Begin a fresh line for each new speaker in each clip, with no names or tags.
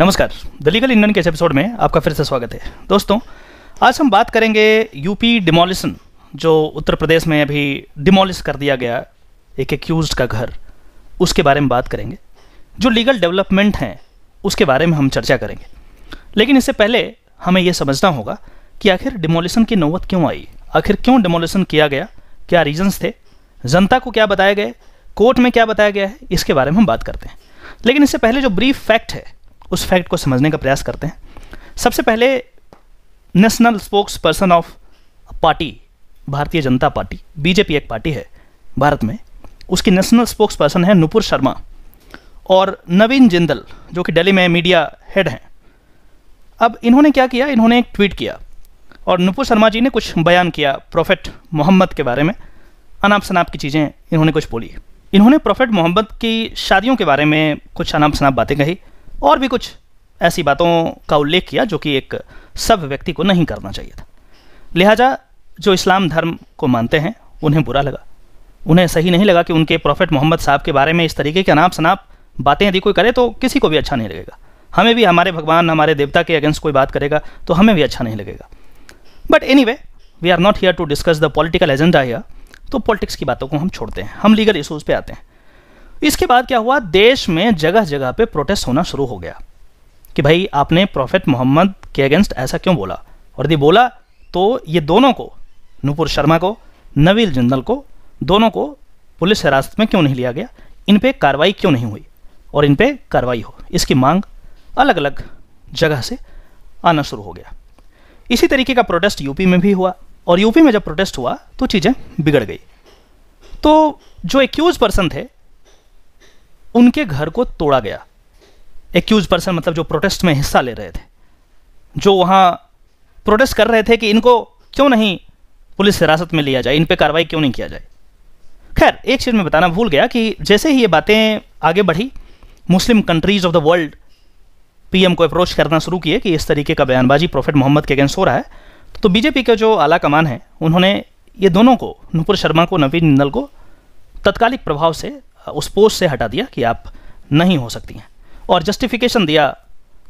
नमस्कार the legal Indian के इस एपिसोड में आपका फिर से स्वागत है दोस्तों आज हम बात करेंगे यूपी डिमोलिशन जो उत्तर प्रदेश में अभी डिमोलिश कर दिया गया एक एक्यूज का घर उसके बारे में बात करेंगे जो लीगल डेवलपमेंट हैं उसके बारे में हम चर्चा करेंगे लेकिन इससे पहले हमें यह समझना होगा कि आखिर डिमोलिशन की नौबत क्यों आई आखिर क्यों डिमोलिशन किया गया क्या रीजंस थे जनता को क्या बताया गया कोर्ट में क्या बताया गया है इसके बारे में हम बात करते हैं लेकिन इससे पहले जो ब्रीफ फैक्ट है उस फैक्ट को समझने का प्रयास करते हैं सबसे पहले national spokesperson of party Bharatiya Janata party BJP एक पार्टी है भारत में उसकी नेशनल स्पोक्स पर्सन है नुपुर शर्मा और नवीन जिंदल जो कि दिल्ली में मीडिया हेड हैं अब इन्होंने क्या किया इन्होंने एक ट्वीट किया और नुपुर शर्मा जी ने कुछ बयान किया प्रोफेट मोहम्मद के बारे में अनाप शनाप की चीज़ें इन्होंने कुछ बोली इन्होंने प्रोफेट मोहम्मद की शादियों के बारे में कुछ अनाप शनाप बातें कही और भी कुछ ऐसी बातों का उल्लेख किया जो कि एक सब व्यक्ति को नहीं करना चाहिए था लिहाजा जो इस्लाम धर्म को मानते हैं उन्हें बुरा लगा उन्हें सही नहीं लगा कि उनके प्रॉफिट मोहम्मद साहब के बारे में इस तरीके के अनाप शनाप बातें यदि कोई करे तो किसी को भी अच्छा नहीं लगेगा हमें भी हमारे भगवान हमारे देवता के अगेंस्ट कोई बात करेगा तो हमें भी अच्छा नहीं लगेगा but anyway we are not here to discuss the political agenda here तो पॉलिटिक्स की बातों को हम छोड़ते हैं हम लीगल इशूज़ पर आते हैं इसके बाद क्या हुआ देश में जगह जगह पे प्रोटेस्ट होना शुरू हो गया कि भाई आपने प्रॉफिट मोहम्मद के अगेंस्ट ऐसा क्यों बोला और यदि बोला तो ये दोनों को नूपुर शर्मा को नवील जिंदल को दोनों को पुलिस हिरासत में क्यों नहीं लिया गया इन पर कार्रवाई क्यों नहीं हुई और इन पर कार्रवाई हो इसकी मांग अलग अलग जगह से आना शुरू हो गया इसी तरीके का प्रोटेस्ट यूपी में भी हुआ और यूपी में जब प्रोटेस्ट हुआ तो चीज़ें बिगड़ गई तो जो एक्यूज पर्सन थे उनके घर को तोड़ा गया एक्यूज पर्सन मतलब जो प्रोटेस्ट में हिस्सा ले रहे थे जो वहाँ प्रोटेस्ट कर रहे थे कि इनको क्यों नहीं पुलिस हिरासत में लिया जाए इन पर कार्रवाई क्यों नहीं किया जाए खैर एक चीज़ में बताना भूल गया कि जैसे ही ये बातें आगे बढ़ी Muslim countries of the world PM को अप्रोच करना शुरू किए कि इस तरीके का बयानबाजी प्रॉफिट मोहम्मद के अगेंस्ट हो रहा है तो बीजेपी के जो आला कमान है उन्होंने ये दोनों को नुपुर शर्मा को नवीन निंदल को तत्कालिक प्रभाव से उस पोस्ट से हटा दिया कि आप नहीं हो सकती हैं और जस्टिफिकेशन दिया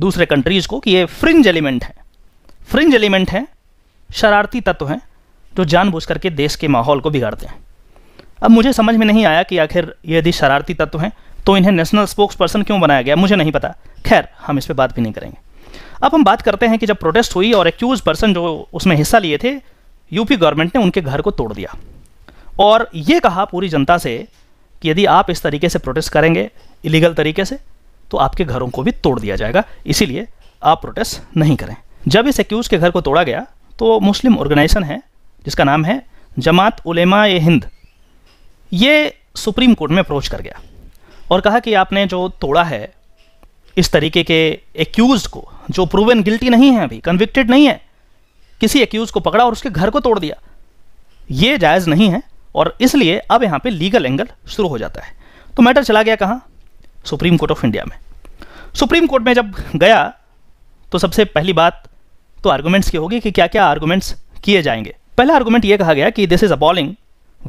दूसरे कंट्रीज़ को कि ये फ्रिंज एलिमेंट हैं फ्रिंज एलिमेंट हैं शरारती तत्व हैं जो जानबूझ करके देश के माहौल को बिगाड़ते हैं अब मुझे समझ में नहीं आया कि आखिर यदि शरारती तत्व हैं तो इन्हें नेशनल स्पोक्स पर्सन क्यों बनाया गया मुझे नहीं पता खैर हम इस पर बात भी नहीं करेंगे अब हम बात करते हैं कि जब प्रोटेस्ट हुई और एक्यूज पर्सन जो उसमें हिस्सा लिए थे यूपी गवर्नमेंट ने उनके घर को तोड़ दिया और ये कहा पूरी जनता से कि यदि आप इस तरीके से प्रोटेस्ट करेंगे इलीगल तरीके से तो आपके घरों को भी तोड़ दिया जाएगा इसीलिए आप प्रोटेस्ट नहीं करें जब इस एक्यूज़ के घर को तोड़ा गया तो मुस्लिम ऑर्गेनाइजेशन है जिसका नाम है जमात उलेमा ए हिंद ये सुप्रीम कोर्ट में अप्रोच कर गया और कहा कि आपने जो तोड़ा है इस तरीके के एक्यूज को जो प्रूवन गिल्टी नहीं है अभी कन्विक्टेड नहीं है किसी एक्यूज को पकड़ा और उसके घर को तोड़ दिया ये जायज़ नहीं है और इसलिए अब यहाँ पे लीगल एंगल शुरू हो जाता है तो मैटर चला गया कहाँ सुप्रीम कोर्ट ऑफ इंडिया में सुप्रीम कोर्ट में जब गया तो सबसे पहली बात तो आर्गूमेंट्स की होगी कि क्या क्या आर्गूमेंट्स किए जाएंगे पहला आर्गूमेंट ये कहा गया कि this is appalling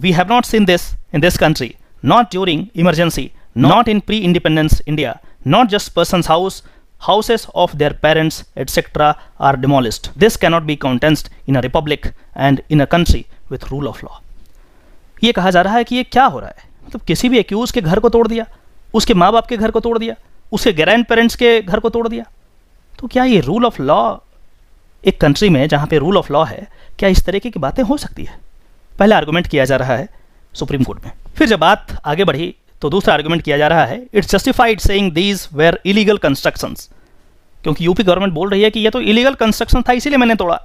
we have not seen this in this country not during emergency not in pre independence India not just person house houses of their parents etc are demolished this cannot be contested in a republic and in a country with rule of law ये कहा जा रहा है कि ये क्या हो रहा है मतलब तो किसी भी एक्यूज़ के घर को तोड़ दिया उसके माँ बाप के घर को तोड़ दिया उसके ग्रैंड पेरेंट्स के घर को तोड़ दिया तो क्या ये रूल ऑफ लॉ एक कंट्री में जहाँ पे रूल ऑफ लॉ है क्या इस तरीके की बातें हो सकती है पहले आर्गूमेंट किया जा रहा है सुप्रीम कोर्ट में फिर जब बात आगे बढ़ी तो दूसरा आर्गूमेंट किया जा रहा है it's justified saying these were illegal construction क्योंकि यूपी गवर्नमेंट बोल रही है कि यह तो इलीगल कंस्ट्रक्शन था इसीलिए मैंने तोड़ा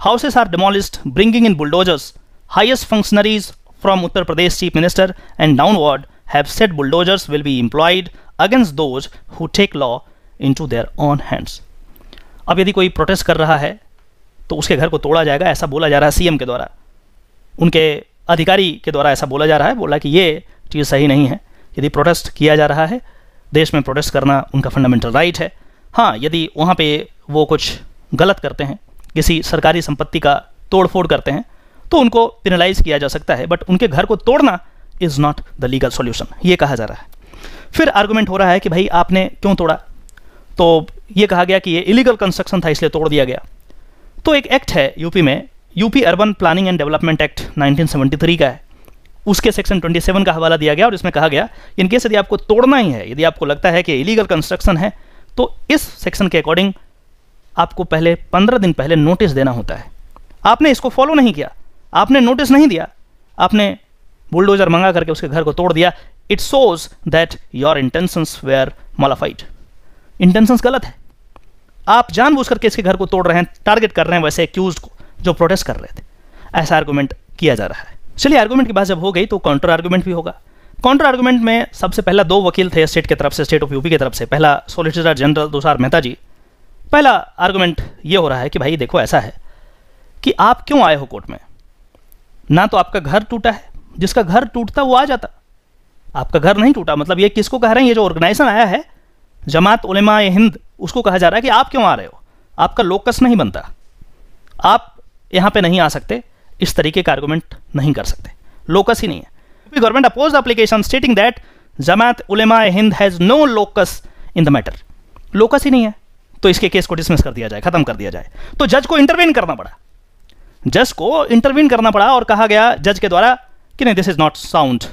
houses are demolished bringing in bulldozers highest functionaries from Uttar Pradesh Chief Minister and downward have said bulldozers will be employed against those who take law into their own hands. अब यदि कोई protest कर रहा है तो उसके घर को तोड़ा जाएगा ऐसा बोला जा रहा है सीएम के द्वारा उनके अधिकारी के द्वारा ऐसा बोला जा रहा है बोला कि ये चीज़ सही नहीं है यदि प्रोटेस्ट किया जा रहा है देश में प्रोटेस्ट करना उनका फंडामेंटल राइट है हाँ यदि वहाँ पे वो कुछ गलत करते हैं किसी सरकारी संपत्ति का तोड़फोड़ करते हैं तो उनको पिनलाइज किया जा सकता है बट उनके घर को तोड़ना is not the legal solution ये कहा जा रहा है फिर आर्गूमेंट हो रहा है कि भाई आपने क्यों तोड़ा तो ये कहा गया कि ये इलीगल कंस्ट्रक्शन था इसलिए तोड़ दिया गया तो एक एक्ट है यूपी में UP urban planning and development act 1973 का है उसके सेक्शन 27 का हवाला दिया गया और इसमें कहा गया इनकेस यदि आपको तोड़ना ही है यदि आपको लगता है कि इलीगल कंस्ट्रक्शन है तो इस सेक्शन के अकॉर्डिंग आपको पहले पंद्रह दिन पहले नोटिस देना होता है आपने इसको फॉलो नहीं किया आपने नोटिस नहीं दिया आपने बुलडोजर मंगा करके उसके घर को तोड़ दिया it shows that your intentions were malafide intentions गलत है आप जानबूझ करके इसके घर को तोड़ रहे हैं टारगेट कर रहे हैं वैसे एक्यूज को जो प्रोटेस्ट कर रहे थे ऐसा आर्गूमेंट किया जा रहा है चलिए आर्गूमेंट की बात जब हो गई तो काउंटर आर्गूमेंट भी होगा काउंटर आर्गूमेंट में सबसे पहला दो वकील थे स्टेट की तरफ से स्टेट ऑफ यूपी की तरफ से पहला सोलिसिटर जनरल तुषार मेहता जी पहला आर्गूमेंट ये हो रहा है कि भाई देखो ऐसा है कि आप क्यों आए हो कोर्ट में ना तो आपका घर टूटा है जिसका घर टूटता वो आ जाता आपका घर नहीं टूटा मतलब ये किसको कह रहे हैं ये जो ऑर्गेनाइजेशन आया है जमात उलमा हिंद उसको कहा जा रहा है कि आप क्यों आ रहे हो आपका लोकस नहीं बनता आप यहाँ पे नहीं आ सकते इस तरीके का आर्गूमेंट नहीं कर सकते लोकस ही नहीं है government oppose application stating that Jamiat Ulama Hind has no locus in the matter locus ही नहीं है तो इसके केस को डिसमिस कर दिया जाए खत्म कर दिया जाए तो जज को इंटरवेन करना पड़ा जज को इंटरवीन करना पड़ा और कहा गया जज के द्वारा कि नहीं this is not sound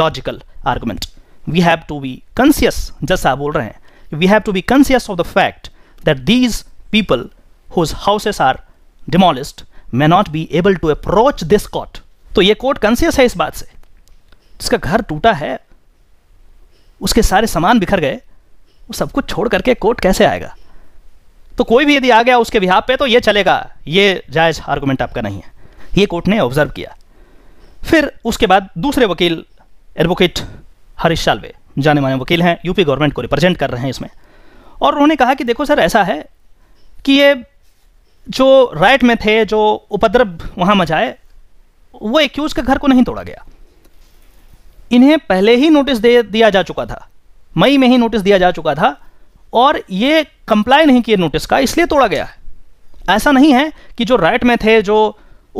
logical argument we have to be conscious जज साहब बोल रहे हैं we have to be conscious of the fact that these people whose houses are demolished may not be able to approach this court तो ये court conscious है इस बात से जिसका घर टूटा है उसके सारे सामान बिखर गए वो सब कुछ छोड़ करके कोर्ट कैसे आएगा तो कोई भी यदि आ गया उसके बिहाब पे तो ये चलेगा ये जायज़ आर्गूमेंट आपका नहीं है ये कोर्ट ने ऑब्जर्व किया फिर उसके बाद दूसरे वकील एडवोकेट हरीश सालवे जाने माने वकील हैं यूपी गवर्नमेंट को रिप्रेजेंट कर रहे हैं इसमें और उन्होंने कहा कि देखो सर ऐसा है कि ये जो राइट में थे जो उपद्रव वहां मचाए वो एक्यूज़ के घर को नहीं तोड़ा गया इन्हें पहले ही नोटिस दे दिया जा चुका था मई में ही नोटिस दिया जा चुका था और ये कंप्लाई नहीं किए नोटिस का इसलिए तोड़ा गया है ऐसा नहीं है कि जो राइट में थे जो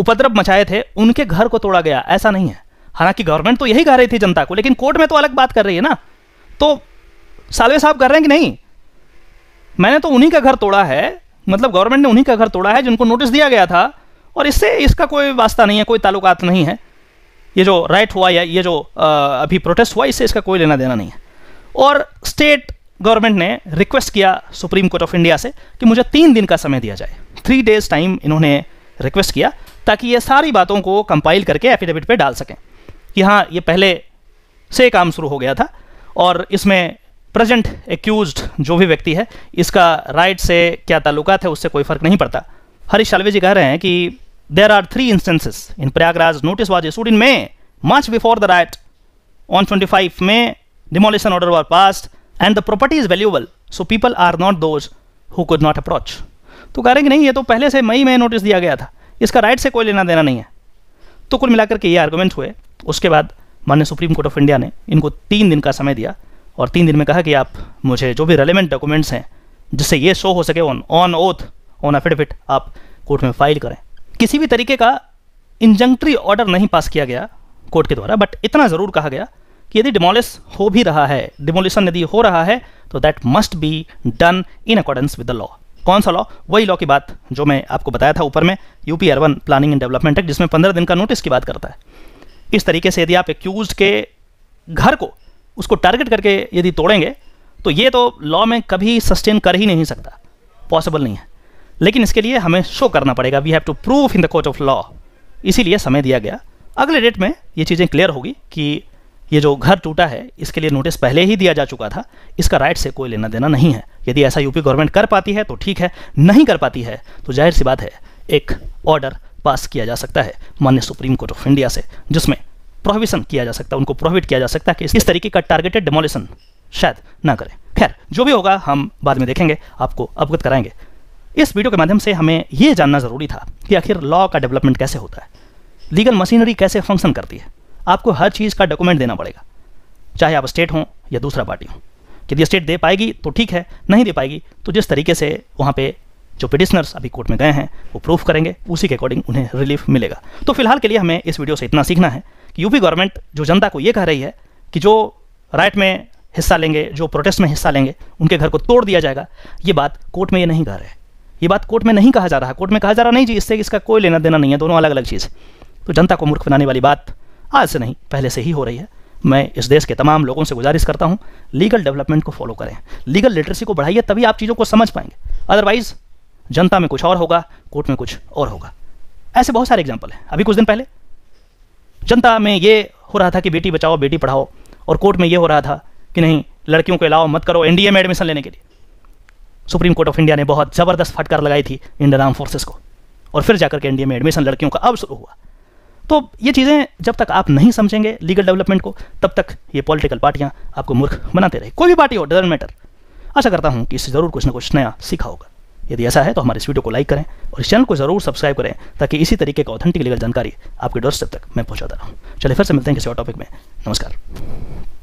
उपद्रव मचाए थे उनके घर को तोड़ा गया ऐसा नहीं है हालांकि गवर्नमेंट तो यही कह रही थी जनता को लेकिन कोर्ट में तो अलग बात कर रही है ना तो सालवे साहब कर रहे हैं कि नहीं मैंने तो उन्हीं का घर तोड़ा है मतलब गवर्नमेंट ने उन्हीं का घर तोड़ा है जिनको नोटिस दिया गया था और इससे इसका कोई वास्ता नहीं है कोई ताल्लुकात नहीं है ये जो राइट हुआ या ये जो आ, अभी प्रोटेस्ट हुआ इससे इसका कोई लेना देना नहीं है और स्टेट गवर्नमेंट ने रिक्वेस्ट किया सुप्रीम कोर्ट ऑफ इंडिया से कि मुझे तीन दिन का समय दिया जाए थ्री डेज टाइम इन्होंने रिक्वेस्ट किया ताकि ये सारी बातों को कंपाइल करके एफिडेविट पे डाल सकें कि हाँ ये पहले से काम शुरू हो गया था और इसमें प्रेजेंट एक्यूज जो भी व्यक्ति है इसका राइट से क्या ताल्लुकात है उससे कोई फर्क नहीं पड़ता हरीश सालवे जी कह रहे हैं कि there are three instances in Prayagraj notice was issued in May much before the riot on twenty five में demolition order were passed and the property is valuable so people are not those who could not approach तो कह रहे हैं कि नहीं ये तो पहले से मई में नोटिस दिया गया था इसका राइट से कोई लेना देना नहीं है तो कुल मिलाकर के ये आर्गूमेंट हुए उसके बाद मान्य सुप्रीम कोर्ट ऑफ इंडिया ने इनको तीन दिन का समय दिया और तीन दिन में कहा कि आप मुझे जो भी रेलिवेंट डॉक्यूमेंट्स हैं जिससे ये शो हो सके on on oath on affidavit आप कोर्ट में फाइल करें किसी भी तरीके का इंजंक्ट्री ऑर्डर नहीं पास किया गया कोर्ट के द्वारा बट इतना ज़रूर कहा गया कि यदि डिमोलिस हो भी रहा है डिमोलिशन यदि हो रहा है तो that must be done in accordance with the law कौन सा लॉ वही लॉ की बात जो मैं आपको बताया था ऊपर में UP urban planning and development act जिसमें पंद्रह दिन का नोटिस की बात करता है इस तरीके से यदि आप एक्यूज के घर को उसको टारगेट करके यदि तोड़ेंगे तो ये तो लॉ में कभी सस्टेन कर ही नहीं सकता पॉसिबल नहीं है लेकिन इसके लिए हमें शो करना पड़ेगा we have to prove in the court of law इसीलिए समय दिया गया अगले डेट में ये चीज़ें क्लियर होगी कि ये जो घर टूटा है इसके लिए नोटिस पहले ही दिया जा चुका था इसका राइट से कोई लेना देना नहीं है यदि ऐसा यूपी गवर्नमेंट कर पाती है तो ठीक है नहीं कर पाती है तो जाहिर सी बात है एक ऑर्डर पास किया जा सकता है मान्य सुप्रीम कोर्ट ऑफ इंडिया से जिसमें प्रोहिबिशन किया जा सकता है उनको प्रोहिबिट किया जा सकता है कि इस तरीके का टारगेटेड डिमोलिशन शायद ना करें खैर जो भी होगा हम बाद में देखेंगे आपको अवगत कराएंगे इस वीडियो के माध्यम से हमें यह जानना ज़रूरी था कि आखिर लॉ का डेवलपमेंट कैसे होता है लीगल मशीनरी कैसे फंक्शन करती है आपको हर चीज़ का डॉक्यूमेंट देना पड़ेगा चाहे आप स्टेट हों या दूसरा पार्टी हो यदि स्टेट दे पाएगी तो ठीक है नहीं दे पाएगी तो जिस तरीके से वहाँ पे जो पिटिशनर्स अभी कोर्ट में गए हैं वो प्रूफ करेंगे उसी के अकॉर्डिंग उन्हें रिलीफ मिलेगा तो फिलहाल के लिए हमें इस वीडियो से इतना सीखना है कि यूपी गवर्नमेंट जो जनता को ये कह रही है कि जो राइट में हिस्सा लेंगे जो प्रोटेस्ट में हिस्सा लेंगे उनके घर को तोड़ दिया जाएगा ये बात कोर्ट में ये नहीं कह रहे ये बात कोर्ट में नहीं कहा जा रहा कोर्ट में कहा जा रहा नहीं जी इससे इसका कोई लेना देना नहीं है दोनों अलग अलग चीज़ तो जनता को मूर्ख बनाने वाली बात आज से नहीं पहले से ही हो रही है मैं इस देश के तमाम लोगों से गुजारिश करता हूँ लीगल डेवलपमेंट को फॉलो करें लीगल लिटरेसी को बढ़ाइए तभी आप चीज़ों को समझ पाएंगे अदरवाइज जनता में कुछ और होगा कोर्ट में कुछ और होगा ऐसे बहुत सारे एग्जाम्पल हैं अभी कुछ दिन पहले जनता में ये हो रहा था कि बेटी बचाओ बेटी पढ़ाओ और कोर्ट में ये हो रहा था कि नहीं लड़कियों को अलाव मत करो एनडीए में एडमिशन लेने के लिए सुप्रीम कोर्ट ऑफ इंडिया ने बहुत ज़बरदस्त फटकार लगाई थी इंडियन आर्म फोर्सेस को और फिर जाकर के एनडीए में एडमिशन लड़कियों का अब शुरू हुआ तो ये चीज़ें जब तक आप नहीं समझेंगे लीगल डेवलपमेंट को तब तक ये पॉलिटिकल पार्टियाँ आपको मूर्ख बनाते रहे कोई भी पार्टी हो डजेंट मैटर आशा करता हूँ कि इससे ज़रूर कुछ ना कुछ नया सीखा होगा यदि ऐसा है तो हमारे इस वीडियो को लाइक करें और इस चैनल को ज़रूर सब्सक्राइब करें ताकि इसी तरीके का ऑथेंटिक लीगल जानकारी आपके डोर तक मैं पहुँचाता रहूँ चलिए फिर से मिलते हैं किसी और टॉपिक में नमस्कार